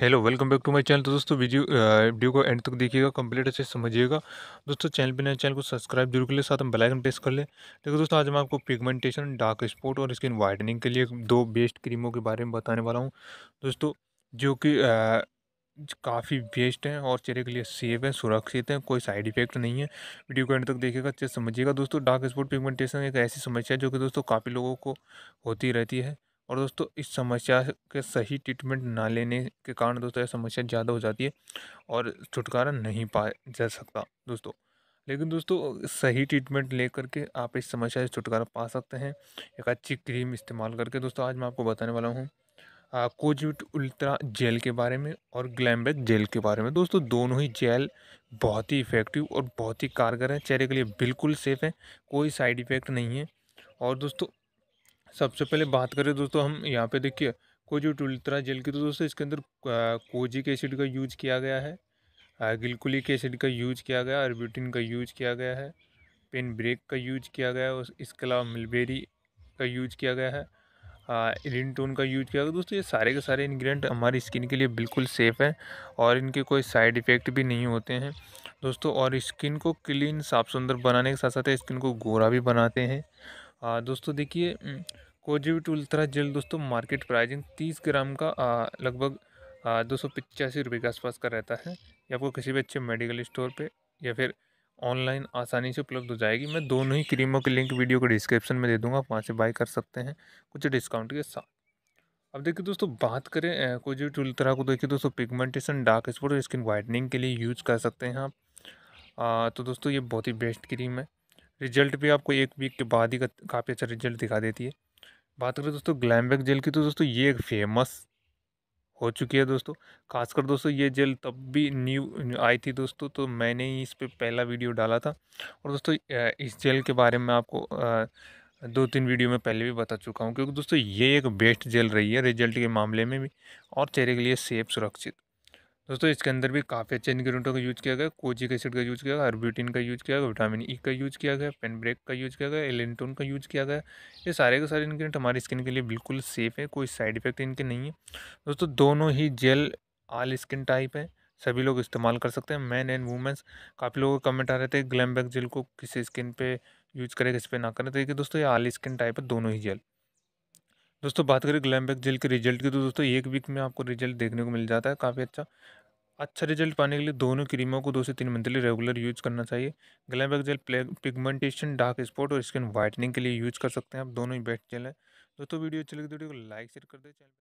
Hello welcome back to my channel तो दोस्तों video video को एंड तक देखिएगा कंप्लीट अच्छे समझिएगा दोस्तों चैनल पे नए चैनल को सब्सक्राइब जरूर कर ले साथ में बेल आइकन प्रेस कर ले देखो दोस्तों आज मैं आपको पिगमेंटेशन डार्क स्पॉट और स्किन वाइटनिंग के लिए दो बेस्ट क्रीमों के बारे में बताने वाला हूँ दोस्तों जो कि काफ़ी बेस्ट हैं और चेहरे के लिए सेफ हैं सुरक्षित हैं कोई साइड इफेक्ट नहीं है वीडियो को एंड तक देखिएगा अच्छे समझिएगा दोस्तों डार्क स्पॉट पिगमेंटेशन एक ऐसी समस्या है जो कि दोस्तों काफ़ी लोगों को होती रहती है और दोस्तों इस समस्या के सही ट्रीटमेंट ना लेने के कारण दोस्तों यह समस्या ज़्यादा हो जाती है और छुटकारा नहीं पाया जा सकता दोस्तों लेकिन दोस्तों सही ट्रीटमेंट ले करके आप इस समस्या से छुटकारा पा सकते हैं एक अच्छी क्रीम इस्तेमाल करके दोस्तों आज मैं आपको बताने वाला हूँ कोजुट उल्ट्रा जेल के बारे में और ग्लैमबेक जेल के बारे में दोस्तों दोनों ही जेल बहुत ही इफ़ेक्टिव और बहुत ही कारगर है चेहरे के लिए बिल्कुल सेफ़ है कोई साइड इफ़ेक्ट नहीं है और दोस्तों सबसे पहले बात करें दोस्तों हम यहाँ पे देखिए कोजी टुलतरा जेल की तो दोस्तों इसके अंदर कोजिक एसिड का यूज किया गया है ग्लिकुलिक एसिड का यूज किया गया है अर्ब्यूटिन का यूज किया गया है पेन ब्रेक का यूज किया गया है इसके अलावा मिलबेरी का यूज किया गया है एलिन टोन का यूज किया गया दोस्तों ये सारे के सारे इन्ग्रीडियंट हमारी स्किन के लिए बिल्कुल सेफ़ हैं और इनके कोई साइड इफ़ेक्ट भी नहीं होते हैं दोस्तों और स्किन को क्लीन साफ सुंदर बनाने के साथ साथ स्किन को गोरा भी बनाते हैं दोस्तों देखिए हम्म। टूल तरह जेल दोस्तों मार्केट प्राइजिंग तीस ग्राम का लगभग दो सौ पचासी रुपये के आसपास का रहता है या आपको किसी भी अच्छे मेडिकल स्टोर पे या फिर ऑनलाइन आसानी से उपलब्ध हो जाएगी मैं दोनों ही क्रीमों के लिंक वीडियो को डिस्क्रिप्शन में दे दूंगा आप वहाँ से बाय कर सकते हैं कुछ डिस्काउंट के साथ अब देखिए दोस्तों बात करें टूल तरह को देखिए दोस्तों पिगमेंटेशन डार्क स्पॉट और स्किन वाइटनिंग के लिए यूज कर सकते हैं आप तो दोस्तों ये बहुत ही बेस्ट क्रीम है रिजल्ट भी आपको एक वीक के बाद ही काफ़ी अच्छा रिजल्ट दिखा देती है बात करें दोस्तों ग्लैमबैक जेल की तो दोस्तों ये एक फेमस हो चुकी है दोस्तों खासकर दोस्तों ये जेल तब भी न्यू आई थी दोस्तों तो मैंने ही इस पर पहला वीडियो डाला था और दोस्तों इस जेल के बारे में आपको दो तीन वीडियो में पहले भी बता चुका हूँ क्योंकि दोस्तों ये एक बेस्ट जेल रही है रिजल्ट के मामले में भी और चेहरे के लिए सेफ सुरक्षित दोस्तों इसके अंदर भी काफ़ी अच्छे इन्ग्रीडियंटों का यूज़ किया गया कोजिक एसिड का यूज़ किया गया हर्ब्यूटिन का यूज़ किया गया विटामिन ई का यूज़ किया गया पेनब्रेक का यूज़ किया गया एलेंटोन का यूज़ किया गया ये सारे के सारे इन्ग्रीडियंट हमारी स्किन के लिए बिल्कुल सेफ़ है कोई साइड इफेक्ट इनके नहीं है दोस्तों दोनों ही जेल आल स्किन टाइप है सभी लोग इस्तेमाल कर सकते हैं मैन एंड वुमेंस काफ़ी लोगों के कमेंट आ रहे थे ग्लैम बैक जेल को किसी स्किन पर यूज़ करें किस पर ना करें तो देखिए दोस्तों ये आल स्किन टाइप है दोनों ही जेल दोस्तों बात करें ग्लैमबैक जेल के रिजल्ट की तो दोस्तों एक वीक में आपको रिजल्ट देखने को मिल जाता है काफ़ी अच्छा अच्छा रिजल्ट पाने के लिए दोनों क्रीमों को दो से तीन मंथली रेगुलर यूज करना चाहिए Glamback gel pigmentation dark spot और स्किन वाइटनिंग के लिए यूज कर सकते हैं आप दोनों ही बेस्ट जेल है दोस्तों वीडियो अच्छी लगी तो वीडियो को लाइक शेयर कर दे चैनल